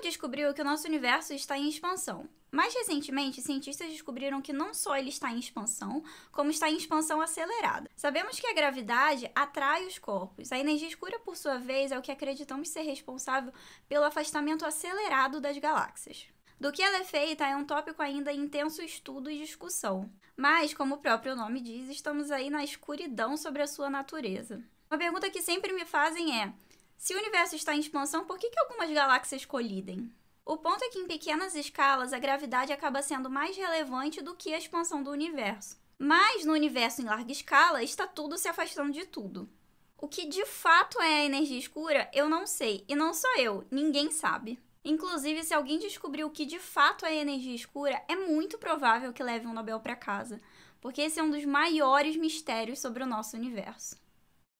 descobriu que o nosso universo está em expansão. Mais recentemente, cientistas descobriram que não só ele está em expansão, como está em expansão acelerada. Sabemos que a gravidade atrai os corpos. A energia escura, por sua vez, é o que acreditamos ser responsável pelo afastamento acelerado das galáxias. Do que ela é feita é um tópico ainda em intenso estudo e discussão. Mas, como o próprio nome diz, estamos aí na escuridão sobre a sua natureza. Uma pergunta que sempre me fazem é: se o universo está em expansão, por que, que algumas galáxias colidem? O ponto é que, em pequenas escalas, a gravidade acaba sendo mais relevante do que a expansão do universo. Mas no universo em larga escala, está tudo se afastando de tudo. O que de fato é a energia escura, eu não sei, e não sou eu, ninguém sabe. Inclusive, se alguém descobrir o que de fato é a energia escura, é muito provável que leve um Nobel para casa, porque esse é um dos maiores mistérios sobre o nosso universo.